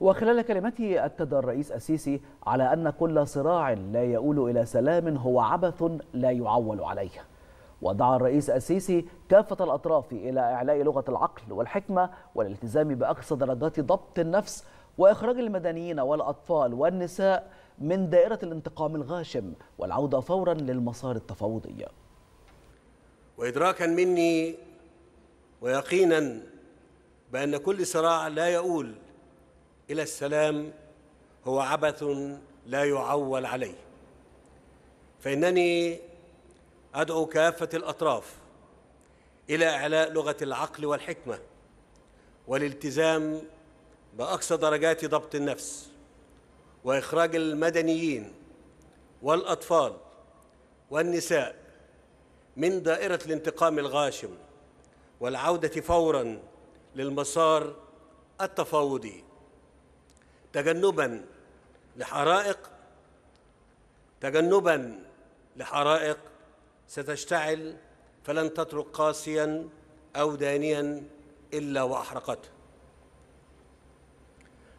وخلال كلمته أكد الرئيس السيسي على أن كل صراع لا يؤول إلى سلام هو عبث لا يعول عليه ودعا الرئيس السيسي كافة الأطراف إلى إعلاء لغة العقل والحكمة والالتزام بأقصى درجات ضبط النفس وإخراج المدنيين والأطفال والنساء من دائرة الانتقام الغاشم والعودة فورا للمسار التفاوضي وإدراكا مني ويقينا بأن كل صراع لا يؤول إلى السلام هو عبث لا يعول عليه فإنني أدعو كافة الأطراف إلى إعلاء لغة العقل والحكمة والالتزام بأقصى درجات ضبط النفس وإخراج المدنيين والأطفال والنساء من دائرة الانتقام الغاشم والعودة فوراً للمسار التفاوضي تجنبا لحرائق تجنبا لحرائق ستشتعل فلن تترك قاسيا او دانيا الا واحرقته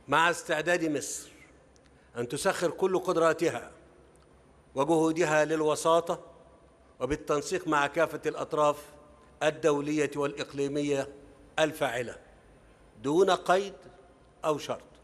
مع استعداد مصر ان تسخر كل قدراتها وجهودها للوساطه وبالتنسيق مع كافه الاطراف الدوليه والاقليميه الفاعله دون قيد او شرط